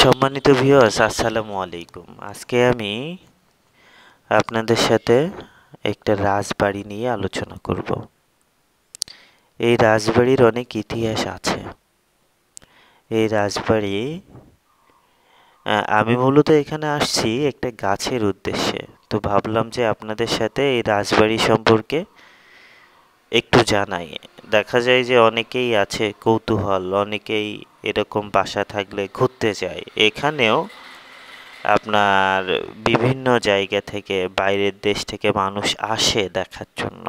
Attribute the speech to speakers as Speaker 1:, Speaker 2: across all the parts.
Speaker 1: সম্মানিত ভিউয়ার্স আসসালামু আলাইকুম আজকে আমি আপনাদের সাথে একটা রাজবাড়ি নিয়ে আলোচনা করব এই রাজবাড়ির অনেক ইতিহাস আছে এই রাজবাড়ি আমি মূলত এখানে আসছি একটা গাছের উদ্দেশ্যে তো ভাবলাম যে আপনাদের সাথে এই রাজবাড়ি সম্পর্কে একটু জানাই দেখা যায় যে অনেকেই আছে কৌতূহল অনেকেই এরকম বাসা থাকলে ঘুরতে যাই এখানেও আপনার বিভিন্ন জায়গা থেকে বাইরের দেশ থেকে মানুষ আসে দেখার জন্য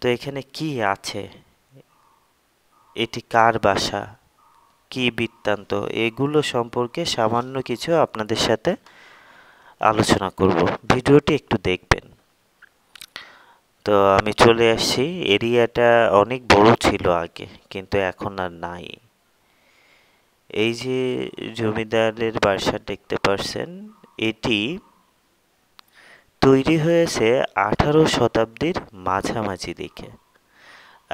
Speaker 1: তো এখানে কি আছে এটি কার বাসা কি বৃত্তান্ত এগুলো সম্পর্কে সামান্য কিছু আপনাদের সাথে আলোচনা করব ভিডিওটি একটু দেখবেন তো আমি চলে আসছি এরিয়াটা অনেক বড় ছিল আগে কিন্তু এখন আর নাই এই যে জমিদারের বাসা দেখতে পাচ্ছেন এটি তৈরি হয়েছে আঠারো শতাব্দীর মাঝামাঝি দিকে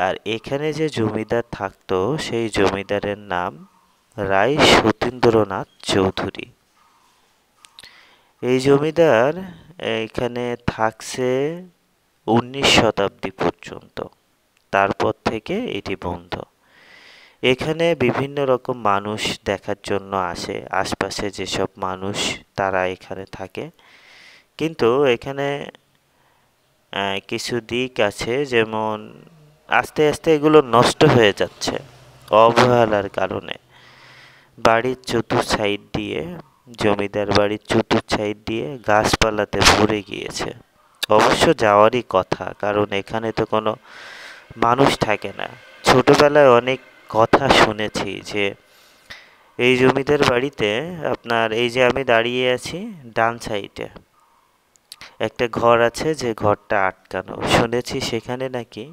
Speaker 1: আর এখানে যে জমিদার থাকতো সেই জমিদারের নাম রায় সতীন্দ্রনাথ চৌধুরী এই জমিদার এখানে থাকছে উনিশ শতাব্দী পর্যন্ত তারপর থেকে এটি বন্ধ এখানে বিভিন্ন রকম মানুষ দেখার জন্য আসে আশপাশে যেসব মানুষ তারা এখানে থাকে কিন্তু এখানে কিছু দিক আছে যেমন আস্তে আস্তে এগুলো নষ্ট হয়ে যাচ্ছে অবহেলার কারণে বাড়ির চতুর সাইড দিয়ে জমিদার বাড়ির চতুর সাইড দিয়ে গাছপালাতে ভরে গিয়েছে অবশ্য যাওয়ারই কথা কারণ এখানে তো কোনো মানুষ থাকে না ছোটবেলায় অনেক কথা শুনেছি যে এই জমিদার বাড়িতে আপনার এই যে আমি দাঁড়িয়ে আছি ডান সাইডে একটা ঘর আছে যে ঘরটা আটকানো শুনেছি সেখানে নাকি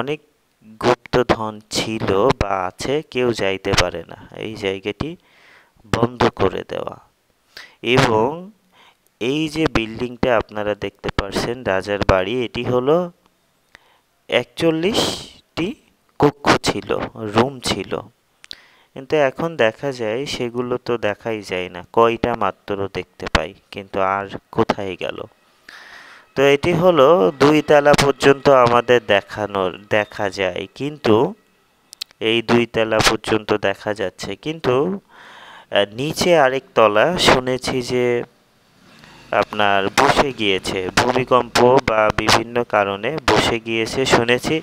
Speaker 1: অনেক গুপ্তধন ছিল বা আছে কেউ যাইতে পারে না এই জায়গাটি বন্ধ করে দেওয়া এবং এই যে বিল্ডিংটা আপনারা দেখতে পারছেন রাজার বাড়ি এটি হলো একচল্লিশটি কক্ষ ছিল রুম ছিল কিন্তু এখন দেখা যায় সেগুলো তো দেখাই যায় না কয়টা মাত্র দেখতে পাই কিন্তু আর কোথায় গেল তো এটি হলো দুই তালা পর্যন্ত আমাদের দেখানোর দেখা যায় কিন্তু এই দুই তলা পর্যন্ত দেখা যাচ্ছে কিন্তু নিচে আরেক তলা শুনেছি যে আপনার বসে গিয়েছে ভূমিকম্প বা বিভিন্ন কারণে বসে গিয়েছে শুনেছি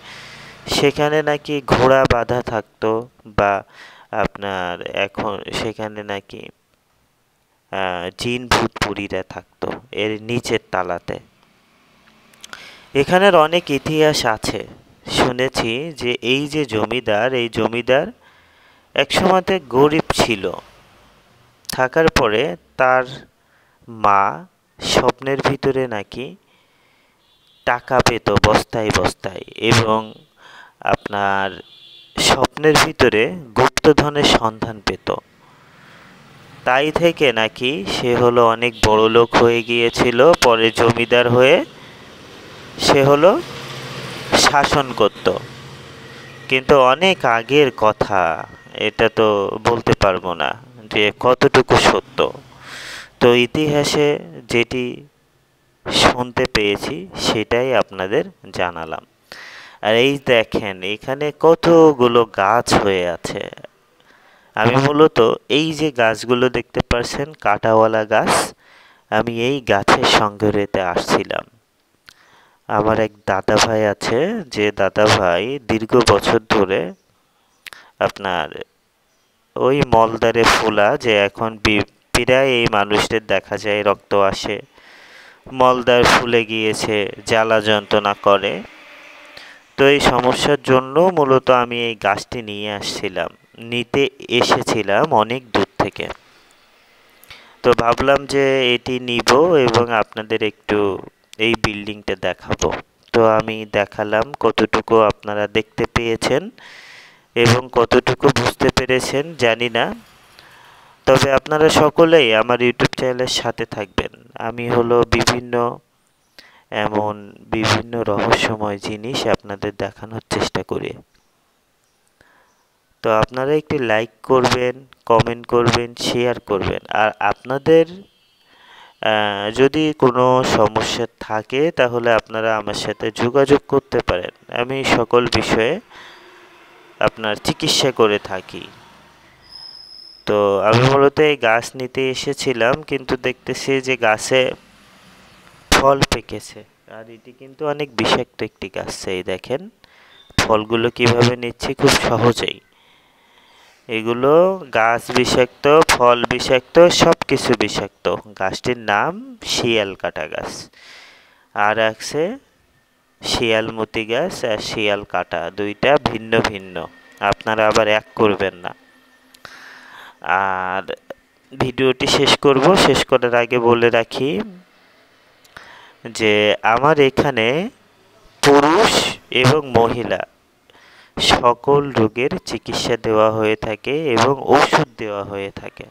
Speaker 1: সেখানে নাকি ঘোড়া বাঁধা থাকতো বা আপনার এখন সেখানে নাকি জিন পুরীরা থাকতো এর নিচের তালাতে এখানের অনেক ইতিহাস আছে শুনেছি যে এই যে জমিদার এই জমিদার একসময়তে গরিব ছিল থাকার পরে তার মা স্বপ্নের ভিতরে নাকি টাকা পেত বস্তায় বস্তায় এবং আপনার স্বপ্নের ভিতরে গুপ্তধনের সন্ধান পেত তাই থেকে নাকি সে হলো অনেক বড় লোক হয়ে গিয়েছিল পরে জমিদার হয়ে সে হলো শাসন করত কিন্তু অনেক আগের কথা এটা তো বলতে পারবো না যে কতটুকু সত্য তো ইতিহাসে যেটি শুনতে পেয়েছি সেটাই আপনাদের জানালাম আর এই দেখেন এখানে কতগুলো গাছ হয়ে আছে আমি মূলত এই যে গাছগুলো দেখতে পাচ্ছেন কাটাওয়ালা গাছ আমি এই গাছের সংগ্রহেতে আসছিলাম আমার এক দাদা ভাই আছে যে দাদা ভাই দীর্ঘ বছর ধরে আপনার ওই মলদারে ফুলা যে এখন প্রায় এই মানুষদের দেখা যায় রক্ত আসে মলদার ফুলে গিয়েছে জ্বালা যন্ত্রণা করে তো এই সমস্যার জন্য মূলত আমি এই গাছটি নিয়ে আসছিলাম নিতে এসেছিলাম অনেক দূর থেকে তো ভাবলাম যে এটি নিব এবং আপনাদের একটু এই বিল্ডিংটা দেখাবো তো আমি দেখালাম কতটুকু আপনারা দেখতে পেয়েছেন এবং কতটুকু বুঝতে পেরেছেন জানি না তবে আপনারা সকলেই আমার ইউটিউব চ্যানেলের সাথে থাকবেন আমি হলো বিভিন্ন এমন বিভিন্ন রহস্যময় জিনিস আপনাদের দেখানোর চেষ্টা করি তো আপনারা একটি লাইক করবেন কমেন্ট করবেন শেয়ার করবেন আর আপনাদের যদি কোনো সমস্যা থাকে তাহলে আপনারা আমার সাথে যোগাযোগ করতে পারেন আমি সকল বিষয়ে আপনার চিকিৎসা করে থাকি তো আমি মূলত এই গাছ নিতে এসেছিলাম কিন্তু দেখতেছি যে গাছে ফল পেকেছে আর এটি কিন্তু অনেক বিষাক্ত একটি গাছ এই দেখেন ফলগুলো কিভাবে নিচ্ছে খুব সহজেই এগুলো গাছ বিষাক্ত ফল বিষাক্ত সব কিছু বিষাক্ত গাছটির নাম শিয়াল কাটা গাছ আর আছে শিয়ালমতি গাছ আর শিয়াল কাটা দুইটা ভিন্ন ভিন্ন আপনারা আবার এক করবেন না আর ভিডিওটি শেষ করব শেষ করার আগে বলে রাখি যে আমার এখানে পুরুষ এবং মহিলা সকল রোগের চিকিৎসা দেওয়া হয়ে থাকে এবং ওষুধ দেওয়া হয়ে থাকে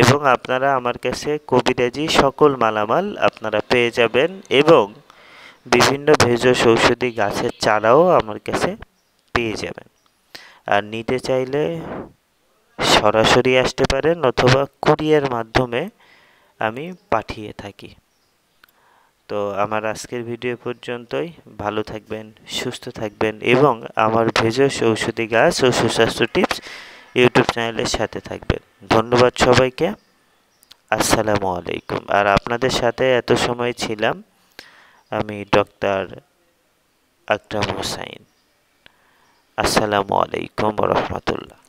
Speaker 1: এবং আপনারা আমার কাছে কবিরাজি সকল মালামাল আপনারা পেয়ে যাবেন এবং বিভিন্ন ভেষজ ঔষধি গাছের চারাও আমার কাছে পেয়ে যাবেন আর নিতে চাইলে সরাসরি আসতে পারেন অথবা কুরিয়ার মাধ্যমে আমি পাঠিয়ে থাকি তো আমার আজকের ভিডিও পর্যন্তই ভালো থাকবেন সুস্থ থাকবেন এবং আমার ভেষজ ঔষধি গাছ ও সুস্বাস্থ্য টিপস ইউটিউব চ্যানেলের সাথে থাকবেন ধন্যবাদ সবাইকে আসসালামু আলাইকুম আর আপনাদের সাথে এত সময় ছিলাম আমি ডক্টর আকরাম হোসাইন আসসালামু আলাইকুম রহমতুল্লাহ